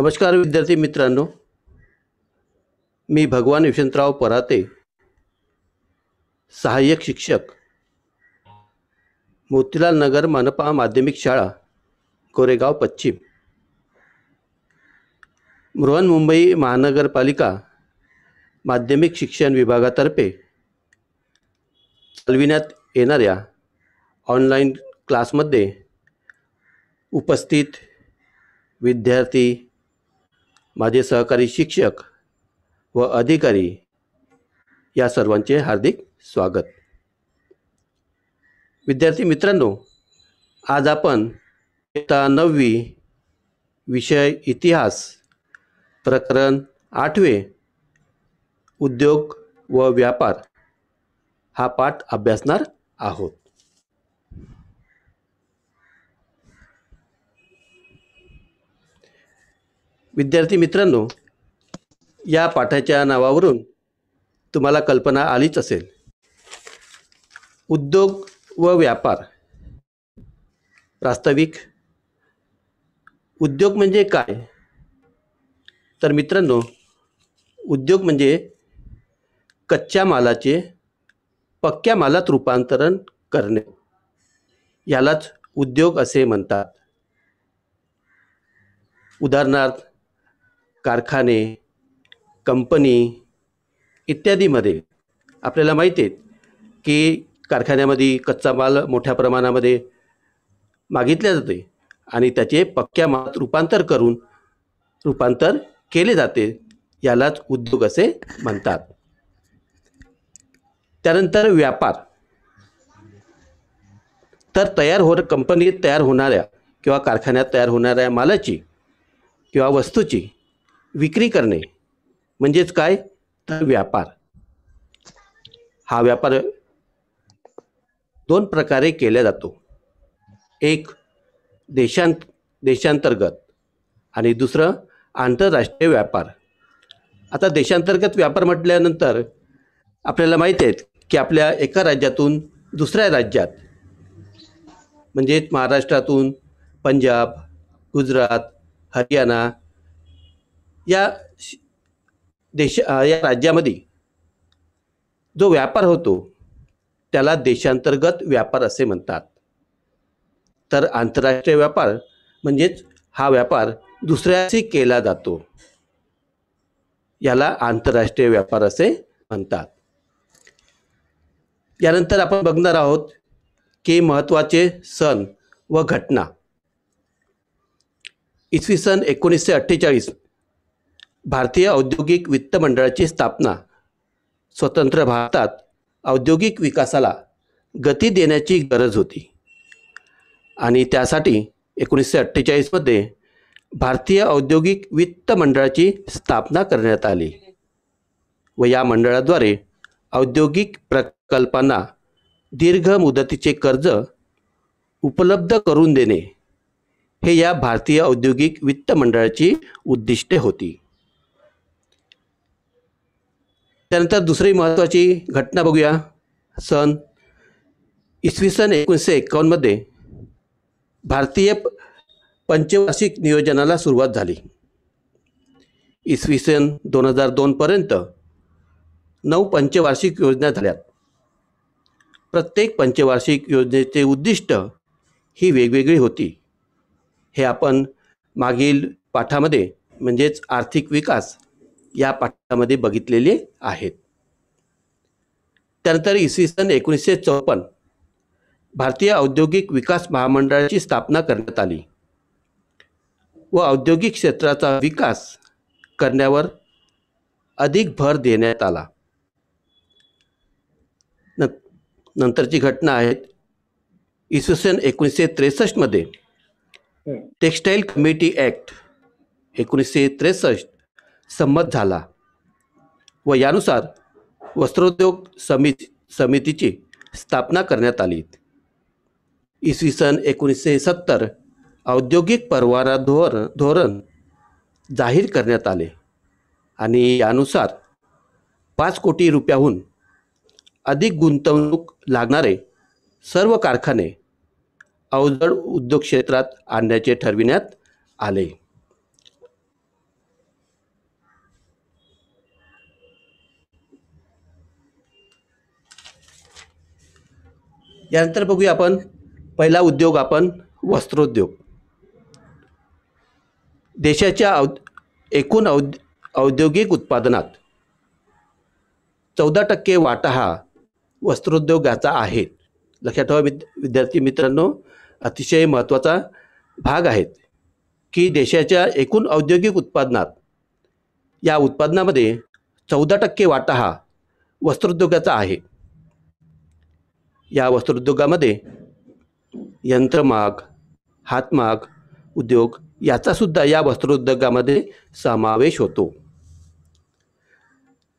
नमस्कार विद्यार्थी मित्रांनो मी भगवान यशवंतराव पराते सहाय्यक शिक्षक मोतीलाल नगर मनपा माध्यमिक शाळा कोरेगाव पश्चिम बृहन्मुंबई महानगरपालिका माध्यमिक शिक्षण विभागातर्फे चालविण्यात येणाऱ्या ऑनलाईन क्लासमध्ये उपस्थित विद्यार्थी माझे सहकारी शिक्षक व अधिकारी या सर्वांचे हार्दिक स्वागत विद्यार्थी मित्रांनो आज आपण इयत्ता नववी विषय इतिहास प्रकरण आठवे उद्योग व व्यापार हा पाठ अभ्यासणार आहोत विद्यार्थी मित्रांनो या पाठाच्या नावावरून तुम्हाला कल्पना आलीच असेल उद्योग व व्यापार प्रास्ताविक उद्योग म्हणजे काय तर मित्रांनो उद्योग म्हणजे कच्च्या मालाचे पक्क्या मालात रूपांतरण करणे यालाच उद्योग असे म्हणतात उदाहरणार्थ कारखाने कंपनी इत्यादीमध्ये आपल्याला माहिती आहेत की कारखान्यामध्ये कच्चा माल मोठ्या प्रमाणामध्ये मागितल्या जाते आणि त्याचे पक्क्या मात रूपांतर करून रूपांतर केले जाते यालाच उद्योग असे म्हणतात त्यानंतर व्यापार तर तयार हो कंपनीत तयार होणाऱ्या किंवा कारखान्यात तयार होणाऱ्या मालाची किंवा वस्तूची विक्री करणे म्हणजेच काय तर व्यापार हा व्यापार दोन प्रकारे केला जातो एक देशांत देशांतर्गत आणि दुसरं आंतरराष्ट्रीय व्यापार आता देशांतर्गत व्यापार म्हटल्यानंतर आपल्याला माहिती आहेत की आपल्या एका राज्यातून दुसऱ्या राज्यात म्हणजेच महाराष्ट्रातून पंजाब गुजरात हरियाणा या देश या राज्यामध्ये जो व्यापार होतो त्याला देशांतर्गत व्यापार असे म्हणतात तर आंतरराष्ट्रीय व्यापार म्हणजेच हा व्यापार दुसऱ्याशी केला जातो याला आंतरराष्ट्रीय व्यापार असे म्हणतात यानंतर आपण बघणार आहोत की महत्त्वाचे सण व घटना इसवी सन एकोणीसशे अठ्ठेचाळीस भारतीय औद्योगिक वित्त मंडळाची स्थापना स्वतंत्र भारतात औद्योगिक विकासाला गती देण्याची गरज होती आणि त्यासाठी एकोणीसशे अठ्ठेचाळीसमध्ये भारतीय औद्योगिक वित्त मंडळाची स्थापना करण्यात आली व या मंडळाद्वारे औद्योगिक प्रकल्पांना दीर्घ मुदतीचे कर्ज उपलब्ध करून देणे हे या भारतीय औद्योगिक वित्त मंडळाची उद्दिष्टे होती त्यानंतर दुसरी महत्त्वाची घटना बघूया सन इसवी सन एकोणीसशे एकावन्नमध्ये भारतीय पंचवार्षिक नियोजनाला सुरुवात झाली इसवी सन दोन हजार दोनपर्यंत नऊ पंचवार्षिक योजना झाल्या प्रत्येक पंचवार्षिक योजनेचे उद्दिष्ट ही वेगवेगळी होती हे आपण मागील पाठामध्ये म्हणजेच आर्थिक विकास या पाठामध्ये बघितलेले आहेत त्यानंतर इसवी सन एकोणीसशे चौपन्न भारतीय औद्योगिक विकास महामंडळाची स्थापना करण्यात आली व औद्योगिक क्षेत्राचा विकास करण्यावर अधिक भर देण्यात आला नंतरची घटना आहे इसवी सन एकोणीसशे त्रेसष्टमध्ये टेक्स्टाईल कमिटी ॲक्ट एकोणीसशे त्रेसष्ट संमत झाला व यानुसार वस्त्रोद्योग समिती समितीची स्थापना करण्यात आली इसवी सन एकोणीसशे सत्तर औद्योगिक परवाना धोरण धोरण जाहीर करण्यात आले आणि यानुसार पाच कोटी रुपयाहून अधिक गुंतवणूक लागणारे सर्व कारखाने अवजड उद्योग क्षेत्रात आणण्याचे ठरविण्यात आले यानंतर बघूया आपण पहिला उद्योग आपण वस्त्रोद्योग देशाच्या औ एकूण औद औद्योगिक उत्पादनात चौदा टक्के वाटा हा वस्त्रोद्योगाचा आहे लक्षात ठेवा विद विद्यार्थी मित्रांनो अतिशय महत्त्वाचा भाग आहेत की देशाच्या एकूण औद्योगिक उत्पादनात या उत्पादनामध्ये चौदा टक्के वाटा हा वस्त्रोद्योगाचा आहे या वस्त्रोद्योगामध्ये यंत्रमाग हातमाग उद्योग याचासुद्धा या वस्त्रोद्योगामध्ये समावेश होतो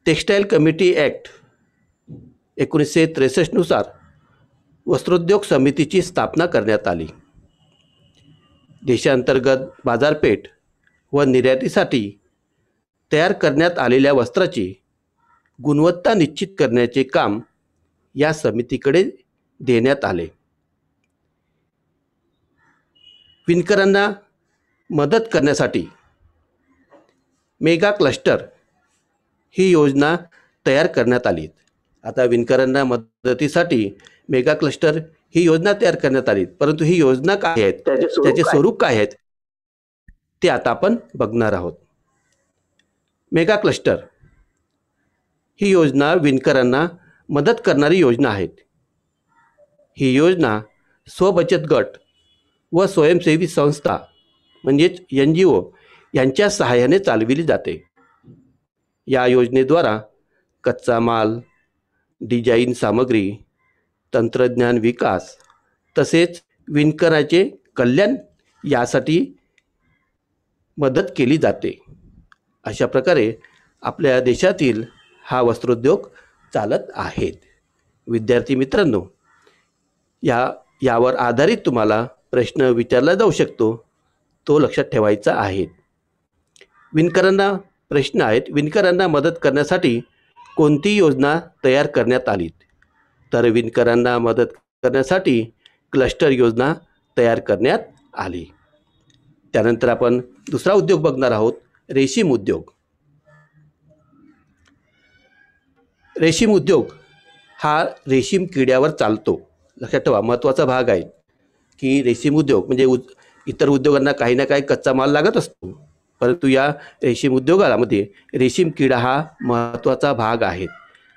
टेक्स्टाईल कमिटी ॲक्ट एकोणीसशे त्रेसष्टनुसार वस्त्रोद्योग समितीची स्थापना करण्यात आली देशांतर्गत बाजारपेठ व निर्यातीसाठी तयार करण्यात आलेल्या वस्त्राची गुणवत्ता निश्चित करण्याचे काम या समितीकडे देण्यात आले विणकरांना मदत करण्यासाठी मेगा क्लस्टर ही योजना तयार करण्यात आली आता विणकरांना मदतीसाठी मेगा क्लस्टर ही योजना तयार करण्यात आली परंतु ही योजना काय आहेत त्याचे स्वरूप काय आहेत ते आता आपण बघणार आहोत मेगा क्लस्टर ही योजना विणकरांना मदत करणारी योजना आहेत ही योजना स्वबचत गट व स्वयंसेवी संस्था म्हणजेच एन जी ओ यांच्या सहाय्याने चालविली जाते या योजनेद्वारा कच्चा माल डिझाईन सामग्री तंत्रज्ञान विकास तसेच विणकराचे कल्याण यासाठी मदत केली जाते अशा प्रकारे आपल्या देशातील हा वस्त्रोद्योग चालत आहेत विद्यार्थी मित्रांनो या यावर आधारित तुम्हाला प्रश्न विचारला जाऊ शकतो तो लक्षात ठेवायचा आहे विणकरांना प्रश्न आहेत विणकरांना मदत करण्यासाठी कोणती योजना तयार करण्यात आली तर विणकरांना मदत करण्यासाठी क्लस्टर योजना तयार करण्यात आली त्यानंतर आपण दुसरा उद्योग बघणार आहोत रेशीम उद्योग रेशीम उद्योग हा रेशीम किड्यावर चालतो लक्षात ठेवा महत्त्वाचा भाग आहे की रेशीम उद्योग म्हणजे उद इतर उद्योगांना काही ना काही कच्चा माल लागत असतो परंतु या रेशीम उद्योगामध्ये रेशीम किडा हा महत्त्वाचा भाग आहे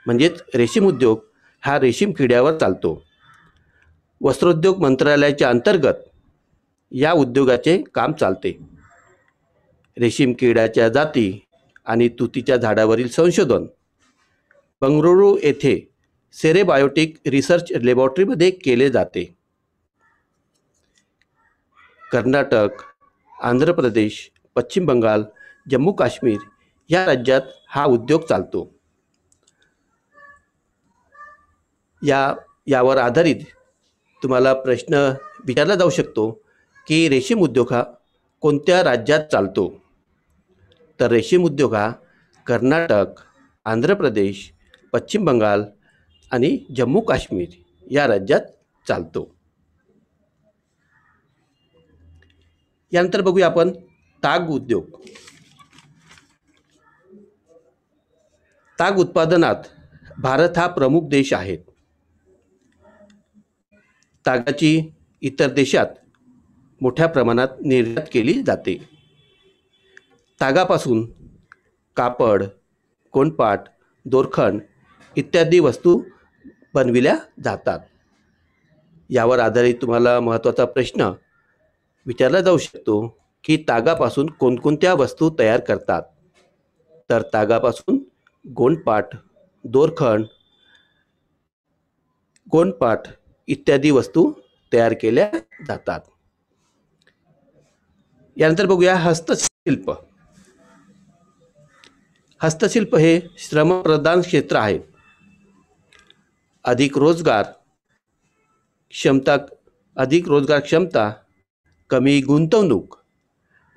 म्हणजेच रेशीम उद्योग हा रेशीम किड्यावर चालतो वस्त्रोद्योग मंत्रालयाच्या अंतर्गत या उद्योगाचे काम चालते रेशीम किड्याच्या जाती आणि तुतीच्या झाडावरील संशोधन बंगळुरू येथे सेरेबायोटिक रिसर्च लॅबॉरेटरीमध्ये केले जाते कर्नाटक आंध्र प्रदेश पश्चिम बंगाल जम्मू काश्मीर या राज्यात हा उद्योग चालतो या यावर आधारित तुम्हाला प्रश्न विचारला जाऊ शकतो की रेशीम उद्योग हा कोणत्या राज्यात चालतो तर रेशीम उद्योग हा कर्नाटक आंध्र प्रदेश पश्चिम बंगाल आणि जम्मू काश्मीर या राज्यात चालतो यानंतर बघूया आपण ताग उद्योग ताग उत्पादनात भारत हा प्रमुख देश आहे तागाची इतर देशात मोठ्या प्रमाणात निर्यात केली जाते तागापासून कापड कोणपाट दोरखंड इत्यादी वस्तू बनविल्या जातात यावर आधारित तुम्हाला महत्त्वाचा प्रश्न विचारला जाऊ शकतो की तागापासून कोणकोणत्या वस्तू तयार करतात तर तागापासून गोंडपाठ दोरखंड गोंडपाठ इत्यादी वस्तू तयार केल्या जातात यानंतर बघूया हस्तशिल्प हस्तशिल्प हे श्रमप्रधान क्षेत्र आहे अधिक रोजगार क्षमता अधिक रोजगार क्षमता कमी गुंतवणूक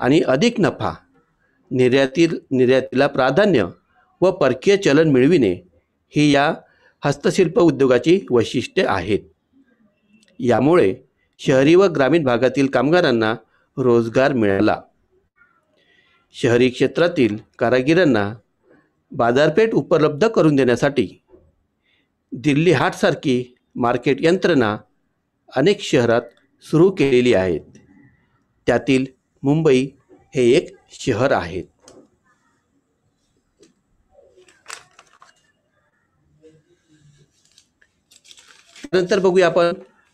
आणि अधिक नफा निर्यातील निर्यातीला प्राधान्य व परकीय चलन मिळविणे ही या हस्तशिल्प उद्योगाची वैशिष्ट्ये आहेत यामुळे शहरी व ग्रामीण भागातील कामगारांना रोजगार मिळाला शहरी क्षेत्रातील कारागिरांना बाजारपेठ उपलब्ध करून देण्यासाठी दिल्ली हाटसारखी मार्केट यंत्रणा अनेक शहरात सुरू केलेली आहेत त्यातील मुंबई हे एक शहर आहे नंतर बघूया आपण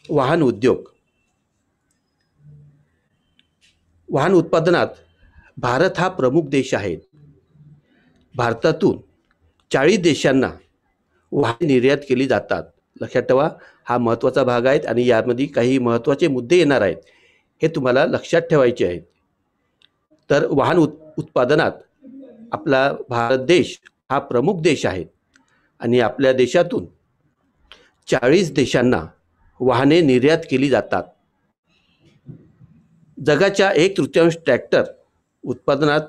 वाहन उद्योग वाहन उत्पादनात भारत हा प्रमुख देश आहे भारतातून चाळीस देशांना वाहने निर्यात केली जातात लक्षात ठेवा हा महत्त्वाचा भाग आहेत आणि यामध्ये काही महत्त्वाचे मुद्दे येणार आहेत हे तुम्हाला लक्षात ठेवायचे आहेत तर वाहन उत् उत्पादनात आपला भारत देश हा प्रमुख देश आहे आणि आपल्या देशातून चाळीस देशांना वाहने निर्यात केली जातात जगाच्या एक तृतीयांश ट्रॅक्टर उत्पादनात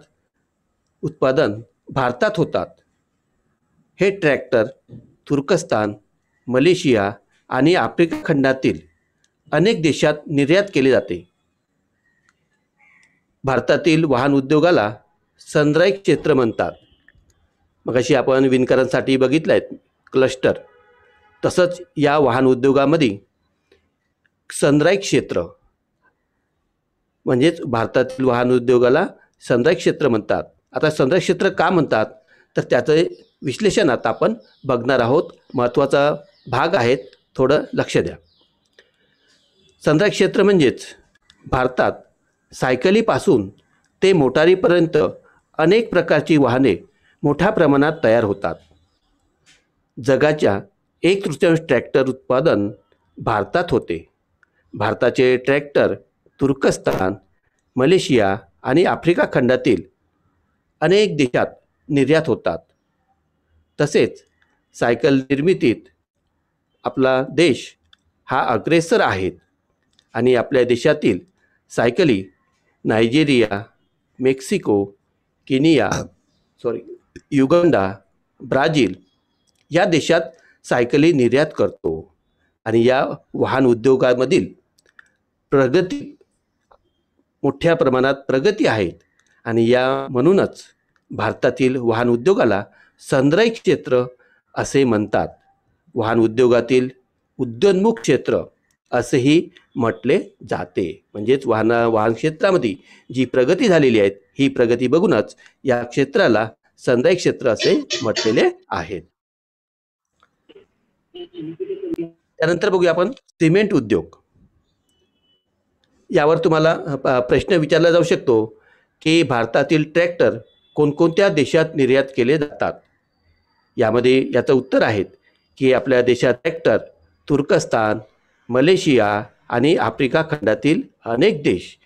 उत्पादन भारतात होतात हे ट्रॅक्टर तुर्कस्तान मलेशिया आणि आफ्रिका खंडातील अनेक देशात निर्यात केले जाते भारतातील वाहन उद्योगाला सनराईज क्षेत्र म्हणतात अशी आपण विणकरांसाठी बघितलं आहेत क्लस्टर तसंच या वाहन उद्योगामध्ये सनराईज क्षेत्र म्हणजेच भारतातील वाहन उद्योगाला सनराईज क्षेत्र म्हणतात आता सनराईज क्षेत्र का म्हणतात तर त्याचं विश्लेषण आता आपण बघणार आहोत महत्त्वाचा भाग आहेत थोडं लक्ष द्या संद्रा क्षेत्र म्हणजेच भारतात सायकलीपासून ते मोटारीपर्यंत अनेक प्रकारची वाहने मोठ्या प्रमाणात तयार होतात जगाच्या एक तृतीयांश ट्रॅक्टर उत्पादन भारतात होते भारताचे ट्रॅक्टर तुर्कस्तान मलेशिया आणि आफ्रिका खंडातील अनेक देशात निर्यात होतात तसेच सायकल निर्मितीत आपला देश हा अग्रेसर आहे आणि आपल्या देशातील सायकली Nigeria Mexico Kenya sorry Uganda Brazil या देशात सायकली निर्यात करतो आणि या वाहन उद्योगामधील प्रगती मोठ्या प्रमाणात प्रगती आहेत आणि या म्हणूनच भारतातील वाहन उद्योगाला संद्राई क्षेत्र असे म्हणतात वाहन उद्योगातील उद्योन्मुख क्षेत्र असेही म्हटले जाते म्हणजेच वाहन वाहन क्षेत्रामध्ये जी प्रगती झालेली आहे ही प्रगती बघूनच या क्षेत्राला संदाय क्षेत्र असे म्हटलेले आहे त्यानंतर बघूया आपण सिमेंट उद्योग यावर तुम्हाला प्रश्न विचारला जाऊ शकतो की भारतातील ट्रॅक्टर कोणकोणत्या देशात निर्यात केले जातात यामध्ये याचं उत्तर आहे की आपल्या देशात ट्रॅक्टर तुर्कस्तान मलेशिया आणि आफ्रिका खंडातील अनेक देश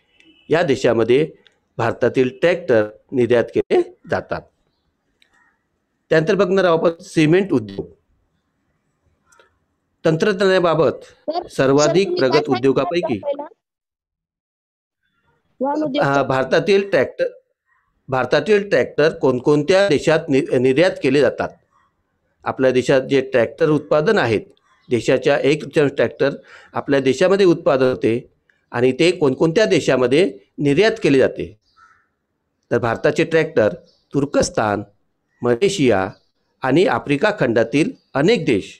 या देशामध्ये भारतातील ट्रॅक्टर निर्यात केले जातात त्यानंतर बघणार आहोत आपण सिमेंट उद्योग तंत्रज्ञानाबाबत सर्वाधिक प्रगत उद्योगापैकी भारतातील ट्रॅक्टर भारतातील ट्रॅक्टर कोणकोणत्या देशात नि निर्यात केले जातात आपल्या देशात जे ट्रॅक्टर उत्पादन आहेत देशाच्या एक ट्रॅक्टर आपल्या देशामध्ये उत्पादन होते आणि ते कोणकोणत्या देशामध्ये निर्यात केले जाते तर भारताचे ट्रॅक्टर तुर्कस्तान मलेशिया आणि आफ्रिका खंडातील अनेक देश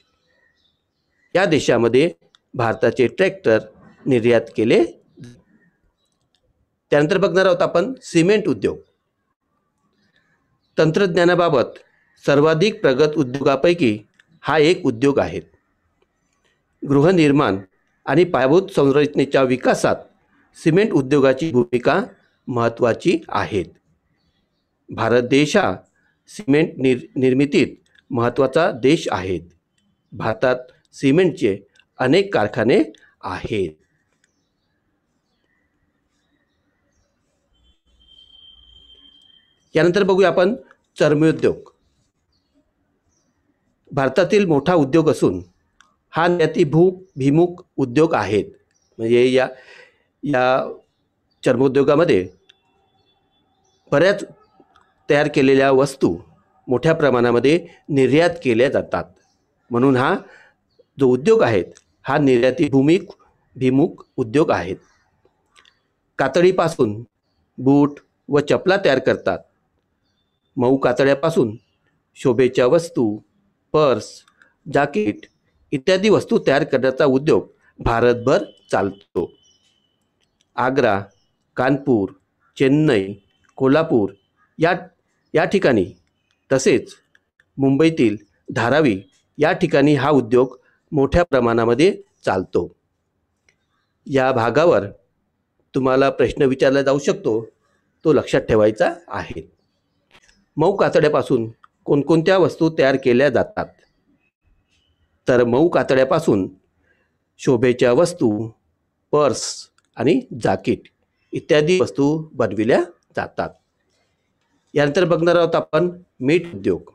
या देशामध्ये भारताचे ट्रॅक्टर निर्यात केले त्यानंतर बघणार आहोत आपण सिमेंट उद्योग तंत्रज्ञानाबाबत सर्वाधिक प्रगत उद्योगापैकी हा एक उद्योग आहे गृहनिर्माण आणि पायाभूत संरचनेच्या विकासात सिमेंट उद्योगाची भूमिका महत्त्वाची आहे भारत देश हा सिमेंट निर् निर्मितीत महत्त्वाचा देश आहे भारतात सिमेंटचे अनेक कारखाने आहेत यानंतर बघूया आपण चर्मोद्योग भारतातील मोठा उद्योग असून हा भू भिमुख उद्योग आहेत म्हणजे या या चर्मोद्योगामध्ये बऱ्याच तयार केलेल्या वस्तू मोठ्या प्रमाणामध्ये निर्यात केल्या जातात म्हणून हा जो उद्योग आहेत हा निर्याती भूमिक भिमुख उद्योग आहेत कातडीपासून बूट व चपला तयार करतात मऊ कातड्यापासून शोभेच्या वस्तू पर्स जाकीट इत्यादी वस्तू तयार करण्याचा उद्योग भारतभर चालतो आग्रा कानपूर चेन्नई कोल्हापूर या या ठिकाणी तसेच मुंबईतील धारावी या ठिकाणी हा उद्योग मोठ्या प्रमाणामध्ये चालतो या भागावर तुम्हाला प्रश्न विचारला जाऊ शकतो तो लक्षात ठेवायचा आहे मऊ कातड्यापासून कोणकोणत्या वस्तू तयार केल्या जातात तर मऊ कातड्यापासून शोभेच्या वस्तू पर्स आणि जाकीट इत्यादी वस्तू बनविल्या जातात यानंतर बघणार आहोत आपण मीठ उद्योग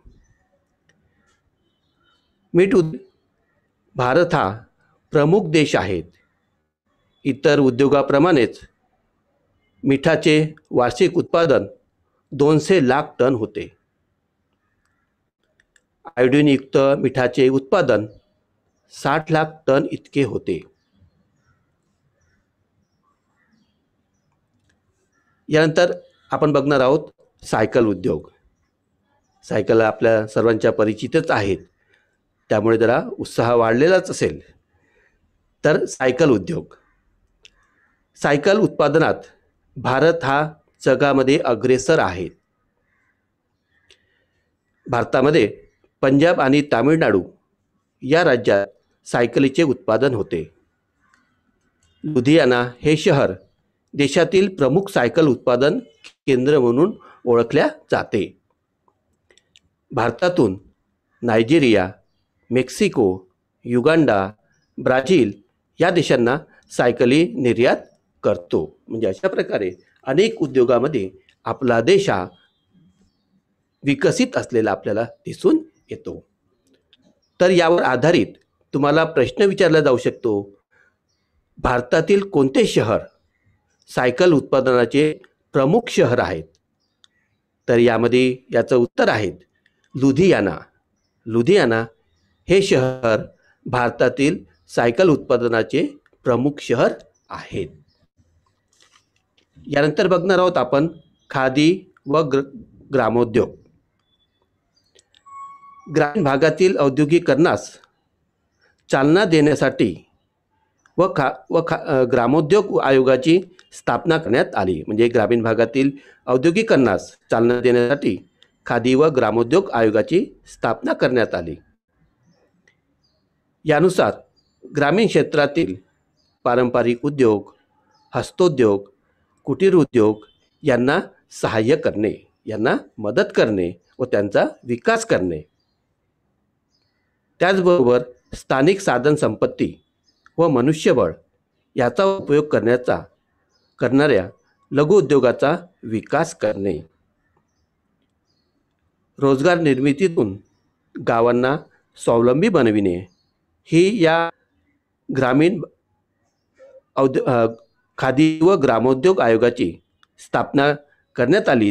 मीठ उद्योग भारत हा प्रमुख देश आहेत इतर उद्योगाप्रमाणेच मिठाचे वार्षिक उत्पादन दोनशे लाख टन होते आयोडीनयुक्त मिठाचे उत्पादन साठ लाख टन इतके होते यानंतर आपण बघणार आहोत सायकल उद्योग सायकल आपल्या सर्वांच्या परिचितच आहेत त्यामुळे जरा उत्साह वाढलेलाच असेल तर सायकल उद्योग सायकल उत्पादनात भारत हा जगामध्ये अग्रेसर आहेत भारतामध्ये पंजाब आणि तामिळनाडू या राज्यात सायकलीचे उत्पादन होते लुधियाना हे शहर देशातील प्रमुख सायकल उत्पादन केंद्र म्हणून ओळखल्या जाते भारतातून नायजेरिया मेक्सिको युगांडा ब्राझील या देशांना सायकली निर्यात करतो म्हणजे अशा प्रकारे अनेक उद्योगामध्ये आपला देश हा विकसित असलेला आपल्याला दिसून येतो तर यावर आधारित तुम्हाला प्रश्न विचारला जाऊ शकतो भारतातील कोणते शहर सायकल उत्पादनाचे प्रमुख शहर आहेत तर यामध्ये याचं उत्तर आहे लुधियाना लुधियाना हे शहर भारतातील सायकल उत्पादनाचे प्रमुख शहर आहेत यानंतर बघणार आहोत आपण खादी व ग्र ग्रामोद्योग ग्रामीण भागातील औद्योगिकरणास चालना देण्यासाठी व खा व खा ग्रामोद्योग आयोगाची स्थापना करण्यात आली म्हणजे ग्रामीण भागातील औद्योगिकरणास चालना देण्यासाठी खादी व ग्रामोद्योग आयोगाची स्थापना करण्यात आली यानुसार ग्रामीण क्षेत्रातील पारंपरिक उद्योग हस्तोद्योग कुटीर उद्योग यांना सहाय्य करणे यांना मदत करणे व त्यांचा विकास करणे त्याचबरोबर स्थानिक साधनसंपत्ती व मनुष्यबळ याचा उपयोग करण्याचा करणाऱ्या लघुउद्योगाचा विकास करणे रोजगार निर्मितीतून गावांना स्वावलंबी बनविणे ही या ग्रामीण औद्यो खादी व ग्रामोद्योग आयोगाची स्थापना करण्यात आली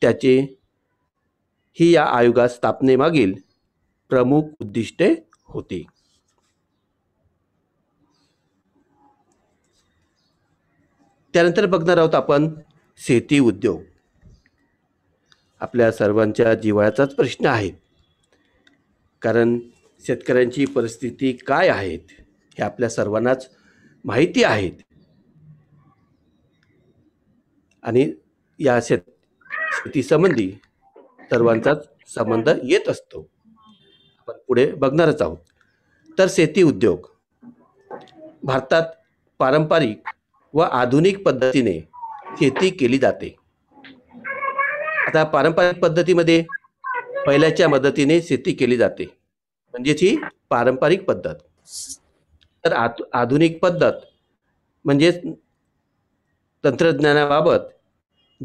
त्याचे ही या आयोगा स्थापनेमागील प्रमुख उद्दिष्टे होती त्यानंतर बघणार आहोत आपण शेती उद्योग आपल्या सर्वांच्या जिवाळ्याचाच प्रश्न आहे कारण शेतकऱ्यांची परिस्थिती काय आहेत हे आपल्या सर्वांनाच माहिती आहेत आणि या शेत संबंधी सर्वांचाच संबंध येत असतो आपण पुढे बघणारच आहोत तर शेती उद्योग भारतात पारंपरिक व आधुनिक पद्धतीने शेती केली जाते आता पारंपरिक पद्धतीमध्ये पहिल्याच्या मदतीने शेती केली जाते म्हणजेच ही पारंपरिक पद्धत तर आधुनिक पद्धत म्हणजेच तंत्रज्ञानाबाबत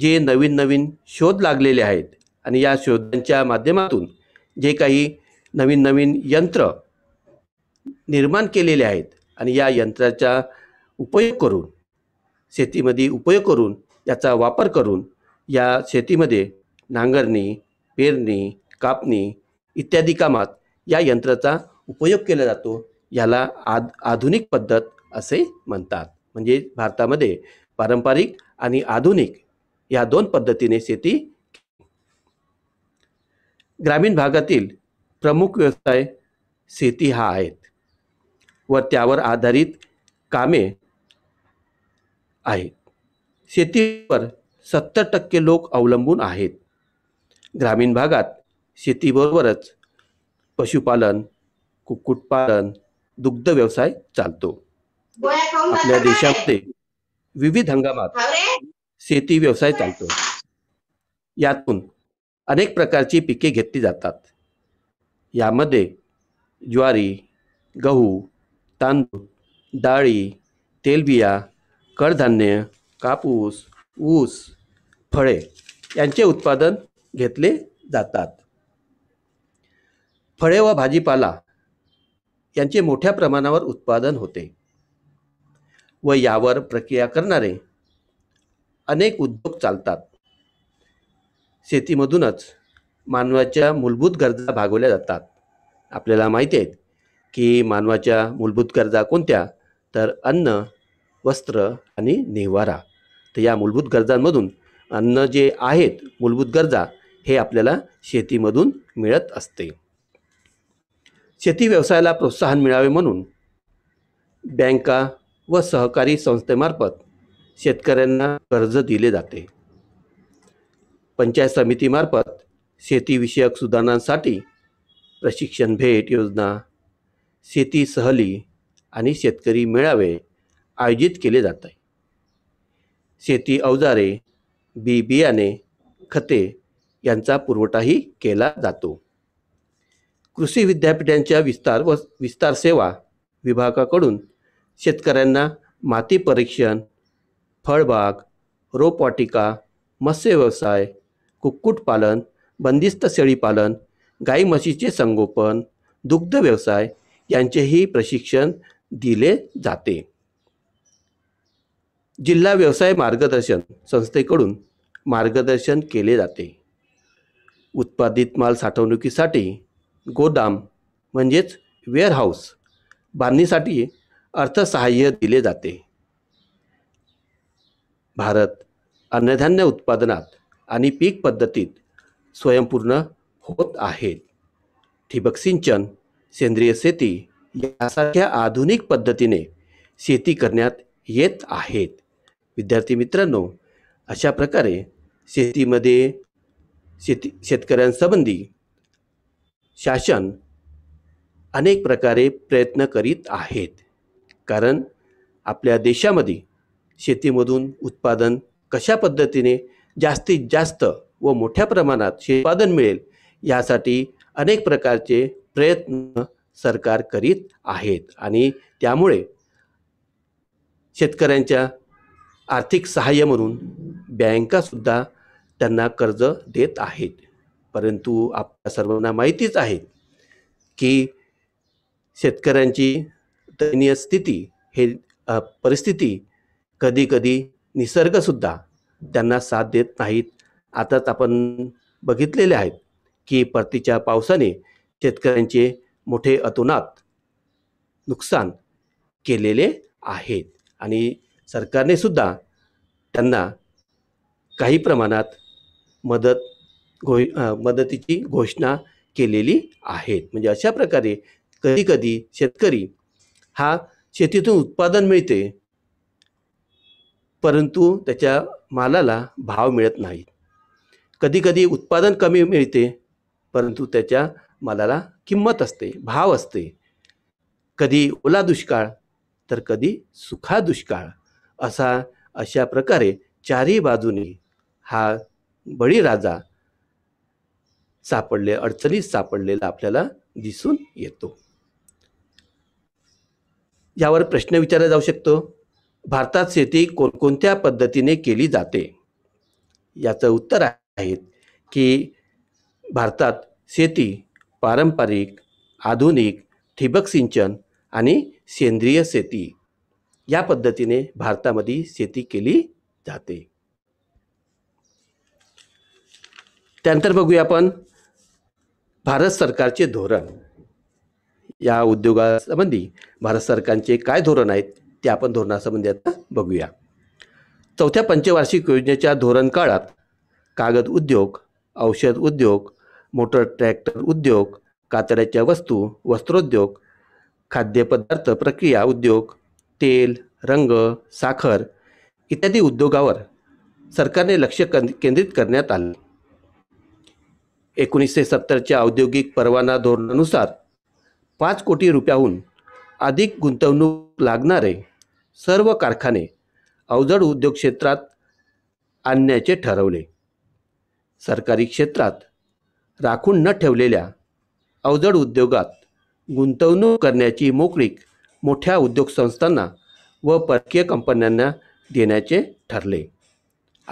जे नवीन नवीन शोध लागलेले आहेत आणि या शोधांच्या माध्यमातून जे काही नवीन नवीन यंत्र निर्माण केलेले आहेत आणि या यंत्राचा उपयोग करून शेतीमध्ये उपयोग करून याचा वापर करून या शेतीमध्ये नांगरणी पेरणी कापणी इत्यादी कामात या यंत्राचा उपयोग केला जातो याला आद आधुनिक पद्धत असे म्हणतात म्हणजे भारतामध्ये पारंपरिक आणि आधुनिक या दोन पद्धतीने शेती ग्रामीण भागातील प्रमुख व्यवसाय शेती हा आहेत व त्यावर आधारित कामे आहेत शेतीवर सत्तर टक्के लोक अवलंबून आहेत ग्रामीण भागात शेतीबरोबरच पशुपालन कुक्कुटपालन दुग्ध व्यवसाय चालतो आपल्या देशामध्ये विविध हंगामात शेती व्यवसाय चालतो यातून अनेक प्रकारची पिके घेतली जातात यामध्ये ज्वारी गहू तांदूळ डाळी तेलबिया कडधान्य कापूस ऊस फळे यांचे उत्पादन घेतले जातात फळे व भाजीपाला यांचे मोठ्या प्रमाणावर उत्पादन होते व यावर प्रक्रिया करणारे अनेक उद्योग चालतात शेतीमधूनच मानवाच्या मूलभूत गरजा भागवल्या जातात आपल्याला माहिती आहेत की मानवाच्या मूलभूत गरजा कोणत्या तर अन्न वस्त्र आणि निवारा तर या मूलभूत गरजांमधून अन्न जे आहेत मूलभूत गरजा हे आपल्याला शेतीमधून मिळत असते शेती व्यवसायाला प्रोत्साहन मिळावे म्हणून बँका व सहकारी संस्थेमार्फत शेतकऱ्यांना कर्ज दिले जाते पंचायत समितीमार्फत शेतीविषयक सुधारणांसाठी प्रशिक्षण भेट योजना शेती सहली आणि शेतकरी मेळावे आयोजित केले जात आहे शेती अवजारे बी बियाणे खते यांचा पुरवठाही केला जातो कृषी विद्यापीठांच्या विस्तार व विस्तार सेवा विभागाकडून शेतकऱ्यांना माती परीक्षण फळबाग रोपवाटिका व्यवसाय कुक्कुटपालन बंदिस्त शेळीपालन गाई म्हशीचे संगोपन दुग्ध व्यवसाय यांचेही प्रशिक्षण दिले जाते जिल्हा व्यवसाय मार्गदर्शन संस्थेकडून मार्गदर्शन केले जाते उत्पादित माल साठवणुकीसाठी गोदाम म्हणजेच वेअरहाऊस बांधणीसाठी अर्थसहाय्य दिले जाते भारत अन्नधान्य उत्पादनात आणि पीक पद्धतीत स्वयंपूर्ण होत आहेत ठिबक सिंचन सेंद्रिय शेती यासारख्या आधुनिक पद्धतीने शेती करण्यात येत आहेत विद्यार्थी मित्रांनो अशा प्रकारे शेतीमध्ये शेती शेतकऱ्यांसंबंधी शासन अनेक प्रकारे प्रयत्न करीत आहेत कारण आपल्या देशामध्ये शेतीमधून उत्पादन कशा पद्धतीने जास्तीत जास्त व मोठ्या प्रमाणात उत्पादन मिळेल यासाठी अनेक प्रकारचे प्रयत्न सरकार करीत आहेत आणि त्यामुळे शेतकऱ्यांच्या आर्थिक सहाय्य म्हणून बँकासुद्धा त्यांना कर्ज देत आहेत परंतु आपल्या सर्वांना माहितीच आहे की शेतकऱ्यांची दयनीय स्थिती हे परिस्थिती कधी कधी निसर्गसुद्धा त्यांना साथ देत नाहीत आताच आपण बघितलेले आहेत की परतीच्या पावसाने शेतकऱ्यांचे मोठे अतोनात नुकसान केलेले आहेत आणि सरकारने सुद्धा त्यांना काही प्रमाणात मदत घो मदतीची घोषणा केलेली आहेत म्हणजे अशा प्रकारे कधीकधी शेतकरी हा शेतीतून उत्पादन मिळते परंतु त्याच्या मालाला भाव मिळत नाही कधीकधी उत्पादन कमी मिळते परंतु त्याच्या मालाला किंमत असते भाव असते कधी ओला दुष्काळ तर कधी सुखा दुष्काळ असा अशा प्रकारे चारही बाजूने हा बळीराजा सापडले अडचणीत सापडलेला आपल्याला दिसून येतो यावर प्रश्न विचारला जाऊ शकतो भारतात शेती कोणकोणत्या पद्धतीने केली जाते याचं उत्तर आहे की भारतात शेती पारंपरिक आधुनिक ठिबक सिंचन आणि सेंद्रिय शेती या पद्धतीने भारतामध्ये शेती केली जाते त्यानंतर बघूया आपण भारत सरकारचे धोरण या उद्योगासंबंधी भारत सरकारचे काय धोरण आहेत ते आपण धोरणासंबंधी आता बघूया चौथ्या पंचवार्षिक योजनेच्या धोरण काळात कागद उद्योग औषध उद्योग मोटर ट्रॅक्टर उद्योग कातड्याच्या वस्तू वस्त्रोद्योग खाद्यपदार्थ प्रक्रिया उद्योग तेल रंग साखर इत्यादी उद्योगावर सरकारने लक्ष केंद्रित करण्यात आले एकोणीसशे सत्तरच्या औद्योगिक परवाना धोरणानुसार पाच कोटी रुपयाहून अधिक गुंतवणूक लागणारे सर्व कारखाने अवजड उद्योग क्षेत्रात आणण्याचे ठरवले सरकारी क्षेत्रात राखून न ठेवलेल्या अवजड उद्योगात गुंतवणूक करण्याची मोकळीक मोठ्या उद्योग संस्थांना व परकीय कंपन्यांना देण्याचे ठरले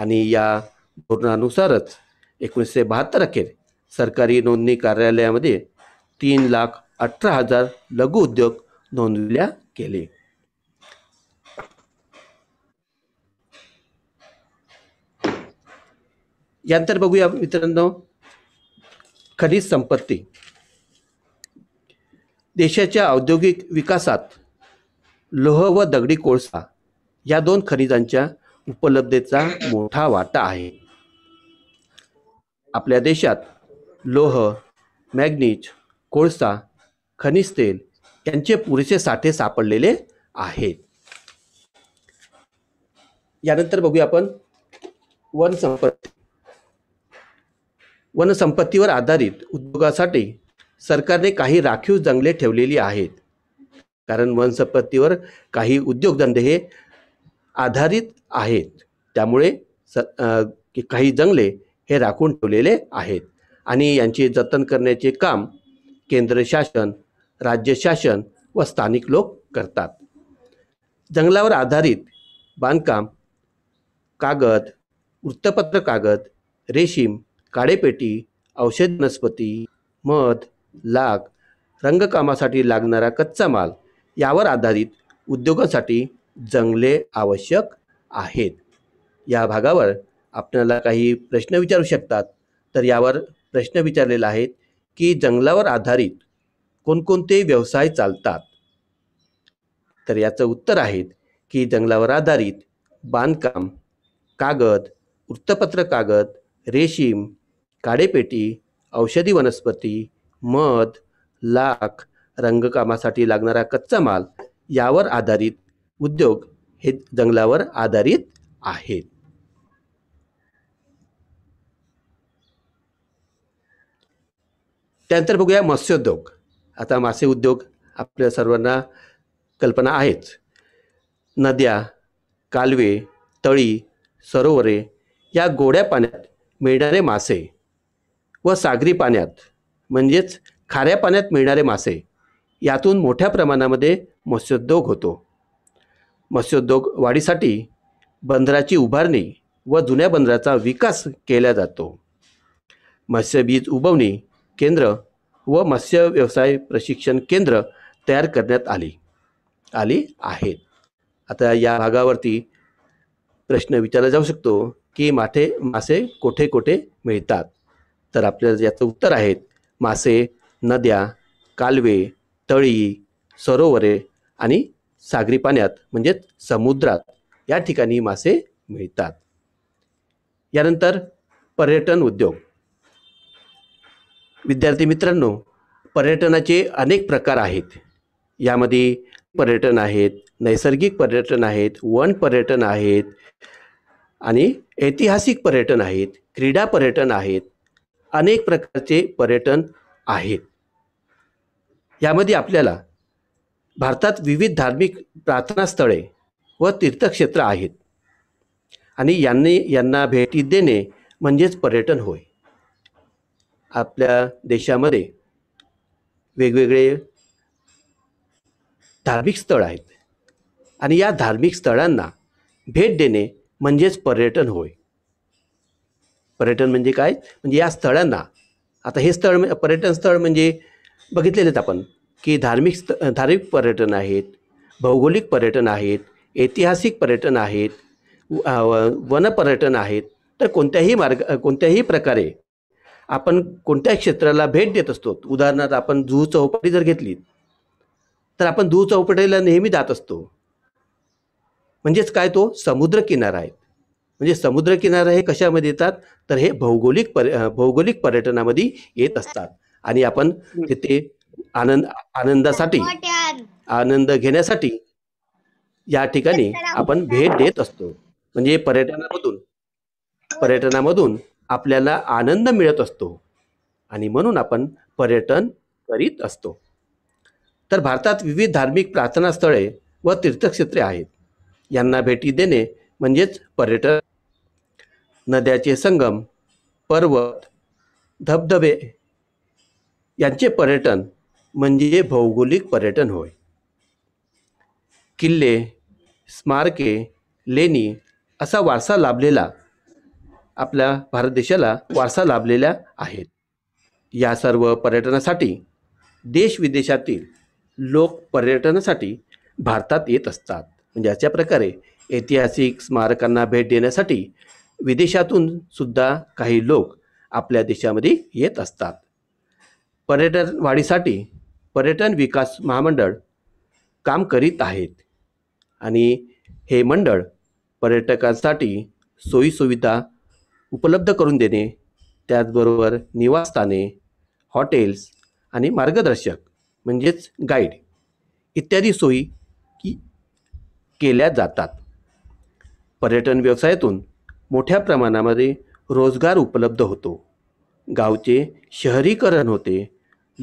आणि या धोरणानुसारच एकोणीसशे बहात्तर अखेर सरकारी नोंदणी कार्यालयामध्ये तीन लाख अठरा हजार उद्योग नोंदविल्या गेले यानंतर बघूया मित्रांनो खनिज संपत्ती देशाच्या औद्योगिक विकासात लोह व दगडी कोळसा या दोन खनिजांच्या उपलब्धतेचा मोठा वाटा आहे आपल्या देशात लोह मॅग्नीज कोळसा खनिज तेल यांचे पुरेसे साठे सापडलेले आहेत यानंतर बघूया आपण वनसंपत्ती वनसंपत्तीवर आधारित उद्योगासाठी सरकारने काही राखीव जंगले ठेवलेली आहेत कारण वनसंपत्तीवर काही उद्योगधंदे हे आधारित आहेत त्यामुळे स काही जंगले हे राखून ठेवलेले आहेत आणि यांचे जतन करण्याचे काम केंद्र शासन राज्य शासन व स्थानिक लोक करतात जंगलावर आधारित बांधकाम कागद वृत्तपत्र कागद रेशीम काळेपेटी औषध वनस्पती मध लाग रंगकामासाठी लागणारा कच्चा माल यावर आधारित उद्योगासाठी जंगले आवश्यक आहेत या भागावर आपल्याला काही प्रश्न विचारू शकतात तर यावर प्रश्न विचारलेला आहे की जंगलावर आधारित कोणकोणते व्यवसाय चालतात तर याचं उत्तर आहेत की जंगलावर आधारित बांधकाम कागद वृत्तपत्र कागद रेशीम काडेपेटी औषधी वनस्पती मध लाख रंगकामासाठी लागणारा कच्चा माल यावर आधारित उद्योग हे जंगलावर आधारित आहेत त्यानंतर बघूया मत्स्योद्योग आता मासे उद्योग आपल्या सर्वांना कल्पना आहेच नद्या कालवे तळी सरोवरे या गोड्या पाण्यात मिळणारे मासे व सागरी पाण्यात म्हणजेच खाऱ्या पाण्यात मिळणारे मासे यातून मोठ्या प्रमाणामध्ये मत्स्योद्योग होतो मत्स्योद्योग वाढीसाठी बंदराची उभारणी व जुन्या बंदराचा विकास केला जातो मत्स्यबीज उभवणी केंद्र व मत्स्य व्यवसाय प्रशिक्षण केंद्र तयार करण्यात आली आली आहेत आता या भागावरती प्रश्न विचारला जाऊ शकतो की माठे मासे कोठे कोठे मिळतात तर आपल्याला याचं उत्तर आहेत मासे नद्या कालवे तळी सरोवरे आणि सागरी पाण्यात म्हणजेच समुद्रात या ठिकाणी मासे मिळतात यानंतर पर्यटन उद्योग विद्यार्थी मित्रांनो पर्यटनाचे अनेक प्रकार आहेत यामध्ये पर्यटन आहेत नैसर्गिक पर्यटन आहेत वन पर्यटन आहेत आणि ऐतिहासिक पर्यटन आहेत क्रीडा पर्यटन आहेत अनेक प्रकारचे पर्यटन आहेत यामध्ये आपल्याला भारतात विविध धार्मिक प्रार्थनास्थळे व तीर्थक्षेत्र आहेत आणि यांनी यांना भेटी देणे म्हणजेच पर्यटन होय आपल्या देशामध्ये वेगवेगळे धार्मिक स्थळ आहेत आणि या धार्मिक स्थळांना भेट देणे म्हणजेच पर्यटन होय पर्यटन म्हणजे काय म्हणजे या स्थळांना आता हे स्थळ म्हणजे, पर्यटन स्थळ म्हणजे आहेत आपण की धार्मिक स्थ धार्मिक पर्यटन आहेत भौगोलिक पर्यटन आहेत ऐतिहासिक पर्यटन आहेत वनपर्यटन आहेत तर कोणत्याही मार्ग कोणत्याही प्रकारे आपण कोणत्या क्षेत्राला भेट देत असतो उदाहरणार्थ आपण जुहू चौपाटी जर घेतली तर आपण जुहू चौपाटीला नेहमी जात असतो म्हणजेच काय तो समुद्रकिनारा आहे म्हणजे समुद्रकिनारा हे कशामध्ये येतात तर हे भौगोलिक पर्य भौगोलिक पर्यटनामध्ये येत असतात आणि आपण तिथे आनंद आनंदासाठी आनंद घेण्यासाठी या ठिकाणी आपण भेट देत असतो म्हणजे पर्यटनामधून पर्यटनामधून आपल्याला आनंद मिळत असतो आणि म्हणून आपण पर्यटन करीत असतो तर भारतात विविध धार्मिक प्रार्थनास्थळे व तीर्थक्षेत्रे आहेत यांना भेटी देणे म्हणजेच पर्यटन नद्याचे संगम पर्वत धबधबे यांचे पर्यटन म्हणजे भौगोलिक पर्यटन होय किल्ले स्मारके लेणी असा वारसा लाभलेला आपल्या भारत देशाला वारसा लाभलेल्या आहेत या सर्व पर्यटनासाठी देश विदेशातील लोक पर्यटनासाठी भारतात येत असतात म्हणजे अशा प्रकारे ऐतिहासिक स्मारकांना भेट देण्यासाठी विदेशातून सुद्धा काही लोक आपल्या देशामध्ये येत असतात पर्यटन वाढीसाठी पर्यटन विकास महामंडळ काम करीत आहेत आणि हे मंडळ पर्यटकांसाठी सोयीसुविधा उपलब्ध करून देणे त्याचबरोबर निवासस्थाने हॉटेल्स आणि मार्गदर्शक म्हणजेच गाईड इत्यादी सोयी की केल्या जातात पर्यटन व्यवसायातून मोठ्या प्रमाणामध्ये रोजगार उपलब्ध होतो गावचे शहरीकरण होते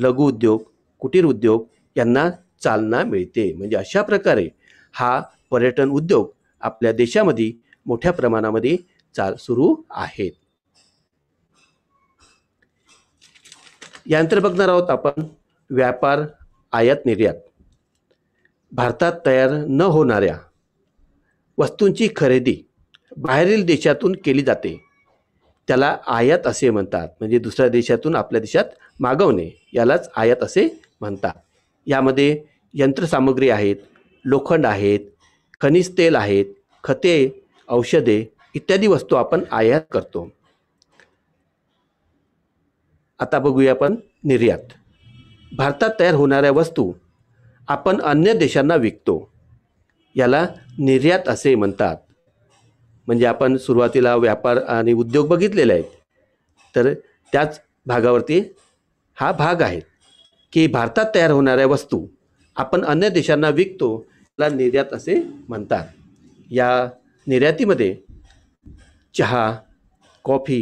लघु उद्योग कुटीर उद्योग यांना चालना मिळते म्हणजे अशा प्रकारे हा पर्यटन उद्योग आपल्या देशामध्ये मोठ्या प्रमाणामध्ये चाल सुरू आहेत यानंतर बघणार आहोत आपण व्यापार आयात निर्यात भारतात तयार न होणाऱ्या वस्तूंची खरेदी बाहेरील देशातून केली जाते त्याला आयात असे म्हणतात म्हणजे दुसऱ्या देशातून आपल्या देशात मागवणे यालाच आयात असे म्हणतात यामध्ये यंत्रसामग्री आहेत लोखंड आहेत खनिज तेल आहेत खते औषधे इत्यादी वस्तू आपण आयात करतो आता बघूया आपण निर्यात भारतात तयार होणाऱ्या वस्तू आपण अन्य देशांना विकतो याला निर्यात असे म्हणतात म्हणजे आपण सुरुवातीला व्यापार आणि उद्योग बघितलेले आहेत तर त्याच भागावरती हा भाग आहे की भारतात तयार होणाऱ्या वस्तू आपण अन्य देशांना विकतो याला निर्यात असे म्हणतात या निर्यातीमध्ये चहा कॉफी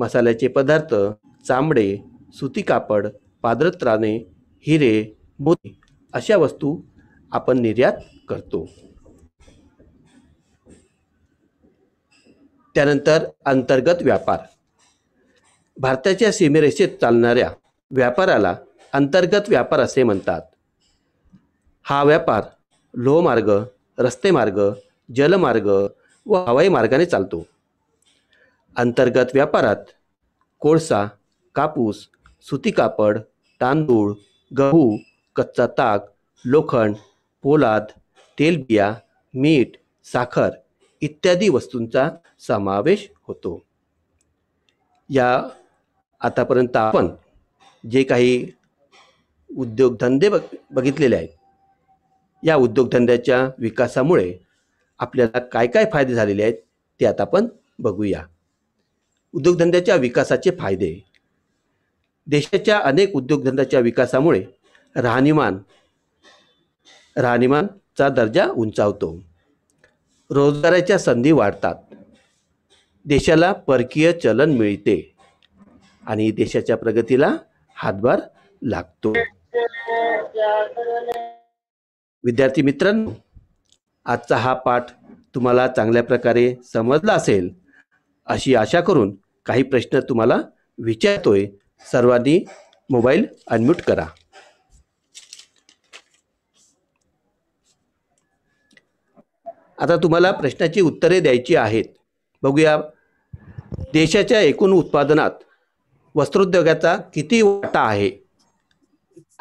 मसाल्याचे पदार्थ चामडे सुती कापड पादरत्राने, हिरे मोती अशा वस्तू आपण निर्यात करतो त्यानंतर अंतर्गत व्यापार भारताच्या सीमेरेषेत चालणाऱ्या व्यापाराला अंतर्गत व्यापार असे म्हणतात हा व्यापार लोहमार्ग रस्तेमार्ग जलमार्ग व हवाई मार्गाने चालतो अंतर्गत व्यापारात कोळसा कापूस सुती कापड तांदूळ गहू कच्चा ताक लोखंड पोलाद तेलबिया मीठ साखर इत्यादी वस्तूंचा समावेश होतो या आतापर्यंत आपण जे काही उद्योगधंदे बघ बघितलेले आहेत या उद्योगधंद्याच्या विकासामुळे आपल्याला काय काय फायदे झालेले आहेत ते आता आपण बघूया उद्योगधंद्याच्या विकासाचे फायदे देशाच्या अनेक उद्योगधंद्याच्या विकासामुळे राहणीमान राहणीमानचा दर्जा उंचावतो रोजगाराच्या संधी वाढतात देशाला परकीय चलन मिळते आणि देशाच्या प्रगतीला हातभार लागतो विद्यार्थी मित्रांनो आजचा हा पाठ तुम्हाला चांगल्या प्रकारे समजला असेल अशी आशा करून काही प्रश्न तुम्हाला विचारतोय सर्वांनी मोबाईल अनम्यूट करा आता तुम्हाला प्रश्नाची उत्तरे द्यायची आहेत बघूया देशाच्या एकूण उत्पादनात वस्त्रोद्योगाचा किती वाटा आहे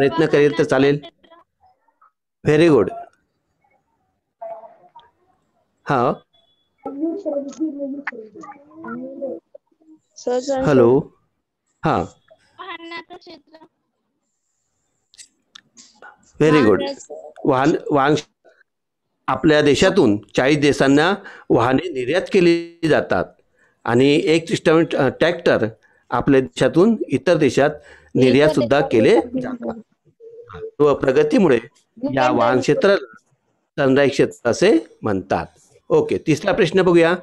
प्रयत्न करेल तर चालेल व्हेरी गुड हा हॅलो हा व्हेरी गुड वाहन वाहन आपल्या देशातून चाळीस देशांना वाहने निर्यात केली जातात आणि एक सिस्टम ट्रॅक्टर आपल्या देशातून इतर देशात निर्यात सुद्धा केले जातात व प्रगतीमुळे या वाहन क्षेत्राला सनराईज क्षेत्र असे म्हणतात ओके तिसरा प्रश्न बघूया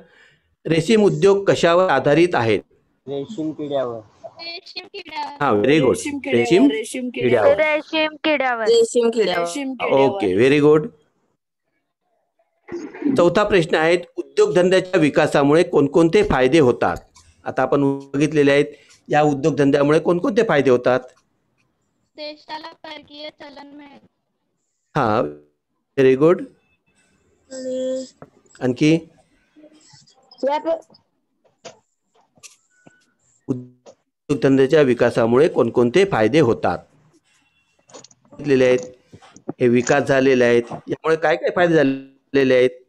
रेशीम उद्योग कशावर आधारित आहेत रेशीम किड्यावर हा व्हेरी गुड रेशीम रेशीम किड्यावर रेशीम किड्यावर रेशीम किड्यावर ओके व्हेरी गुड चौथा प्रश्न आहे उद्योगधंद्याच्या विकासामुळे कोणकोणते फायदे होतात आता आपण बघितलेले आहेत या उद्योगधंद्यामुळे कोणकोणते फायदे होतात देशाला परकीय चलन मिळेल हा व्हेरी गुड आणखी उद्योगधंद्याच्या विकासामुळे कोणकोणते फायदे होतात आहेत हे विकास झालेले आहेत यामुळे काय काय फायदे झालेले आहेत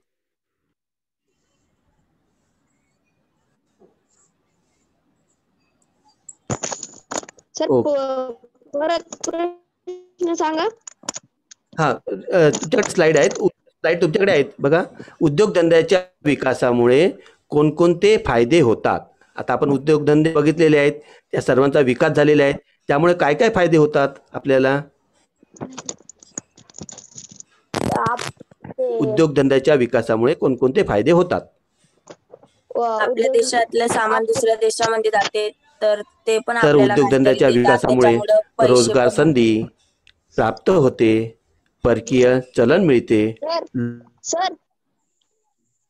सर स्लाइड आहेत स्लाइड तुमच्याकडे आहेत बघा उद्योगधंद्याच्या विकासामुळे कोणकोणते फायदे होतात आता आपण उद्योगधंदे बघितलेले आहेत त्या सर्वांचा विकास झालेला आहे त्यामुळे काय काय फायदे होतात आपल्याला उद्योगधंद्याच्या विकासामुळे कोणकोणते फायदे होतात आपल्या देशातलं सामान दुसऱ्या देशामध्ये जाते तर ते पण तर उद्योगधंद्याच्या विकासामुळे रोजगार संधी प्राप्त होते परकीय चलन मिळते सर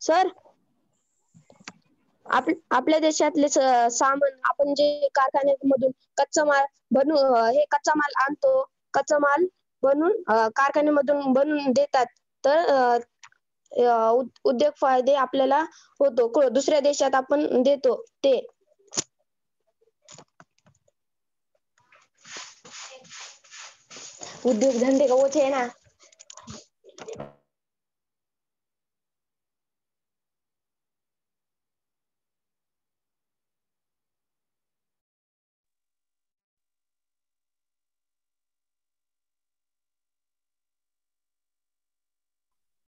सर आपल्या देशातले सामान आपण जे कारखान्यामधून कच्चा माल बनून हे कच्चा माल आणतो कच्चा माल बनून कारखान्यामधून बनून देतात तर उद्योग फायदे आपल्याला होतो दुसऱ्या देशात आपण देतो ते उद्योग धंदे वो छे ना.